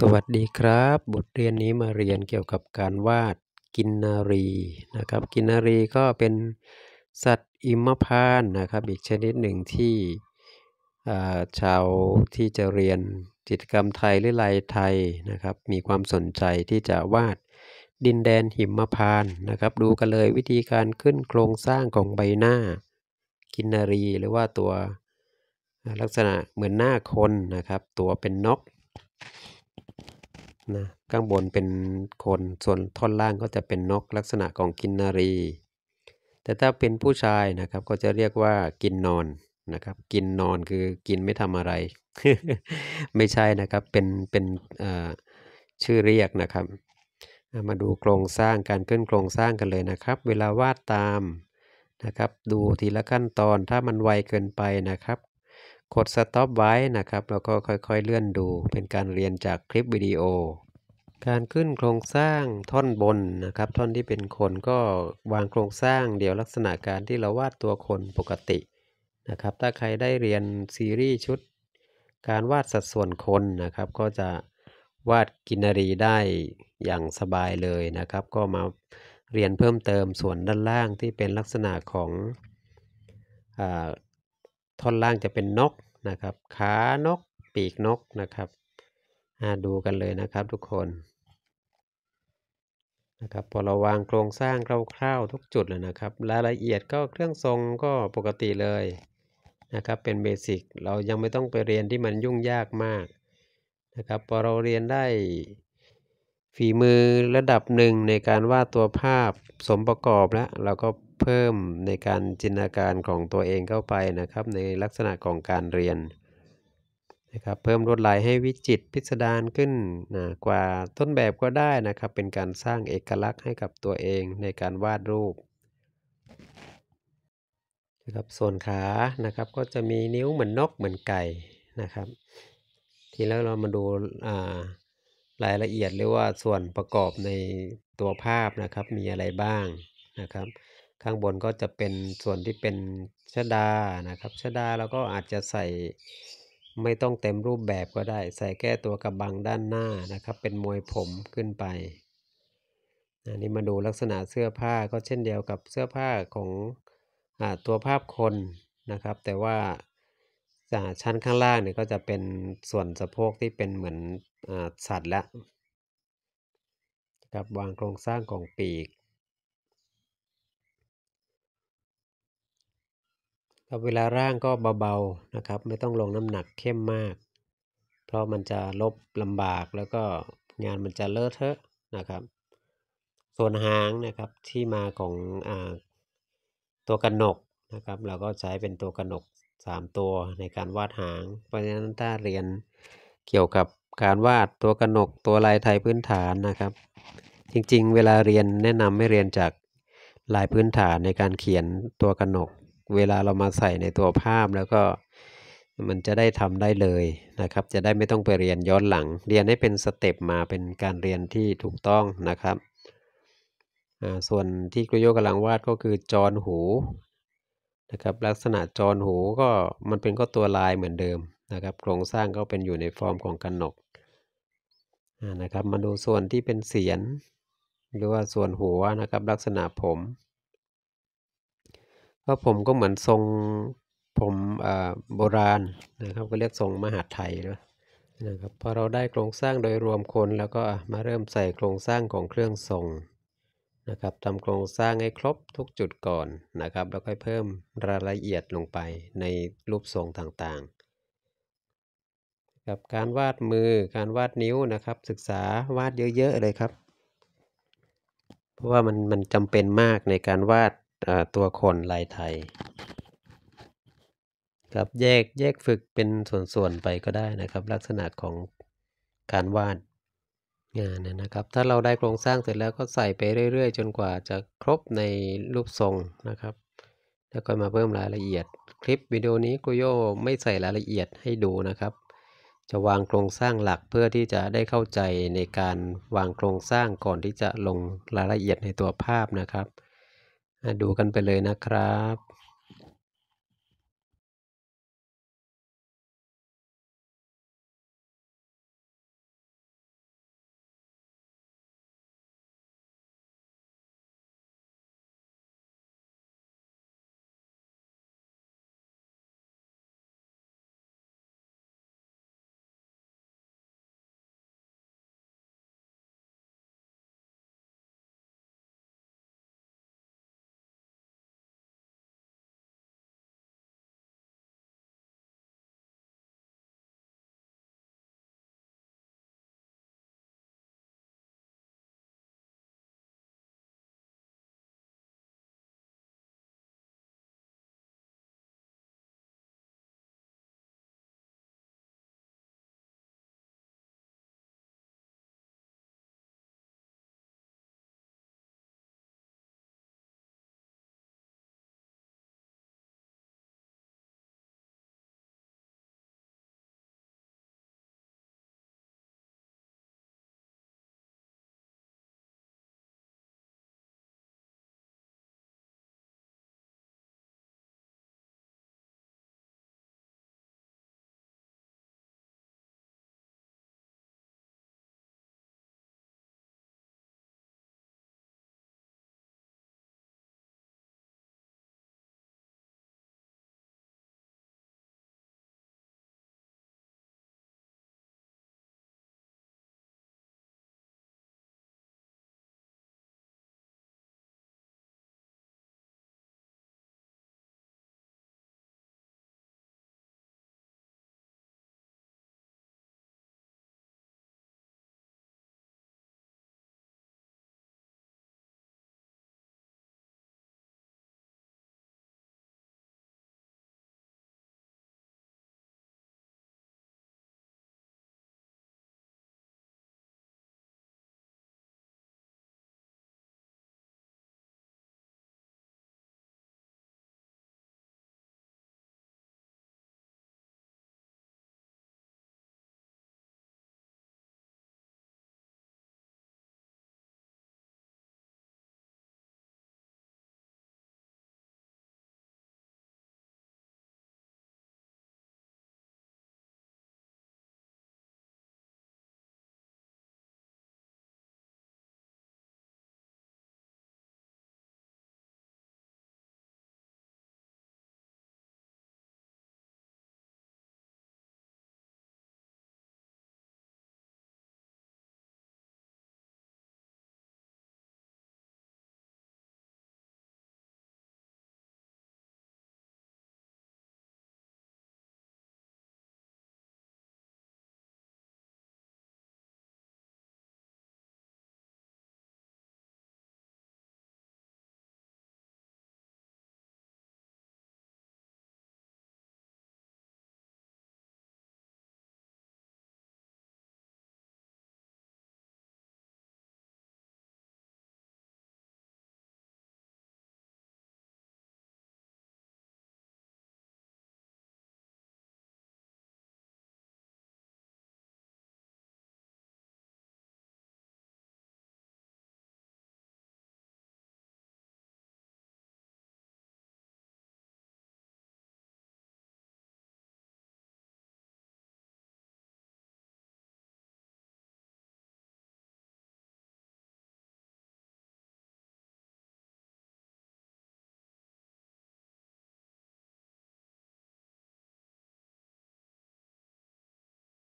สวัสดีครับ บทเรียนนี้มาเรียนเกี่ยวกับการวาดกินนารีนะครับ กินนารีก็เป็นสัตว์อิมพานนะครับ อีกชนิดหนึ่งที่ชาวที่จะเรียนจิตกรรมไทยหรือลายไทยนะครับ มีความสนใจที่จะวาดดินแดนหิมพานนะครับ ดูกันเลยวิธีการขึ้นโครงสร้างของใบหน้ากินนารีหรือว่าตัวลักษณะเหมือนหน้าคนนะครับ ตัวเป็นนกนะข้างบนเป็นคน ส่วนท่อนล่างก็จะเป็นนกลักษณะของกินนารี แต่ถ้าเป็นผู้ชายนะครับก็จะเรียกว่ากินนอนนะครับ กินนอนคือกินไม่ทำอะไร ไม่ใช่นะครับ เป็น เป็นชื่อเรียกนะครับ มาดูโครงสร้างการเคลื่อนโครงสร้างกันเลยนะครับ เวลาวาดตามนะครับ ดูทีละขั้นตอนถ้ามันไวเกินไปนะครับกด stop ไว้นะครับ แล้วก็ค่อยๆเลื่อนดูเป็นการเรียนจากคลิปวิดีโอ การขึ้นโครงสร้างท่อนบนนะครับท่อนที่เป็นคนก็วางโครงสร้างเดี๋ยวลักษณะการที่เราวาดตัวคนปกตินะครับถ้าใครได้เรียนซีรีส์ชุดการวาดสัดส่วนคนนะครับ ก็จะวาดกินรีได้อย่างสบายเลยนะครับ ก็มาเรียนเพิ่มเติมส่วนด้านล่างที่เป็นลักษณะของท่อนล่างจะเป็นนกนะครับขานกปีกนกนะครับดูกันเลยนะครับทุกคน นะครับพอเราวางโครงสร้างคร่าวๆทุกจุดเลยนะครับ รายละเอียดก็เครื่องทรงก็ปกติเลยนะครับเป็นเบสิกเรายังไม่ต้องไปเรียนที่มันยุ่งยากมากนะครับพอเราเรียนได้ฝีมือระดับหนึ่งในการวาดตัวภาพสมประกอบแล้ว เราก็เพิ่มในการจินตนาการของตัวเองเข้าไปนะครับ ในลักษณะของการเรียน นะครับ เพิ่มลวดลายให้วิจิตพิสดารขึ้นนะกว่าต้นแบบก็ได้นะครับ เป็นการสร้างเอกลักษณ์ให้กับตัวเองในการวาดรูปนะครับส่วนขานะครับก็จะมีนิ้วเหมือนนกเหมือนไก่นะครับ ทีแล้วเรามาดูรายละเอียดหรือว่าส่วนประกอบในตัวภาพนะครับมีอะไรบ้างนะครับข้างบนก็จะเป็นส่วนที่เป็นชดานะครับชดาเราก็อาจจะใส่ไม่ต้องเต็มรูปแบบก็ได้ ใส่แก้ตัวกระบังด้านหน้านะครับเป็นมวยผมขึ้นไปอันนี้มาดูลักษณะเสื้อผ้าก็เช่นเดียวกับเสื้อผ้าของอตัวภาพคนนะครับ แต่ว่าชั้นข้างล่างเนี่ยก็จะเป็นส่วนสะโพกที่เป็นเหมือนสัตว์ละครับวางโครงสร้างของปีกกับเวลาร่างก็เบาๆนะครับไม่ต้องลงน้ำหนักเข้มมาก เพราะมันจะลบลำบากแล้วก็งานมันจะเลอะเทอะนะครับ ส่วนหางนะครับที่มาของอตัวกระหนกนะครับ เราก็ใช้เป็นตัวกระหนก 3 ตัวในการวาดหางเพราะฉะนั้นถ้าเรียนเกี่ยวกับการวาดตัวกระหนกตัวลายไทยพื้นฐานนะครับ จริงๆเวลาเรียนแนะนำให้เรียนจากลายพื้นฐานในการเขียนตัวกระหนกเวลาเรามาใส่ในตัวภาพแล้วก็มันจะได้ทำได้เลยนะครับ จะได้ไม่ต้องไปเรียนย้อนหลัง เรียนให้เป็นสเต็ปมาเป็นการเรียนที่ถูกต้องนะครับส่วนที่กรุโยกำลังวาดก็คือจอนหูนะครับลักษณะจอนหูก็มันเป็นก็ตัวลายเหมือนเดิมนะครับ โครงสร้างก็เป็นอยู่ในฟอร์มของกันหนกนะครับมาดูส่วนที่เป็นเสียนหรือว่าส่วนหัวนะครับ ลักษณะผมพราะผมก็เหมือนทรงผมโบราณนะครับก็เรียกทรงมหาไทยนะนะครับพอเราได้โครงสร้างโดยรวมคน แล้วก็มาเริ่มใส่โครงสร้างของเครื่องทรงนะครับทำโครงสร้างให้ครบทุกจุดก่อนนะครับแล้วค่อยเพิ่มรายละเอียดลงไปในรูปทรงต่างๆ กับการวาดมือการวาดนิ้วนะครับศึกษาวาดเยอะๆเลยครับ เพราะว่ามันมันจำเป็นมากในการวาดตัวคนลายไทย ครับแยก แยกฝึกเป็นส่วน ๆ ไปก็ได้นะครับ ลักษณะของการวาดงานนะครับ ถ้าเราได้โครงสร้างเสร็จแล้วก็ใส่ไปเรื่อยๆ จนกว่าจะครบในรูปทรงนะครับ แล้วก็มาเพิ่มรายละเอียด คลิปวิดีโอนี้กุโยไม่ใส่รายละเอียดให้ดูนะครับ จะวางโครงสร้างหลักเพื่อที่จะได้เข้าใจในการวางโครงสร้างก่อนที่จะลงรายละเอียดในตัวภาพนะครับดูกันไปเลยนะครับ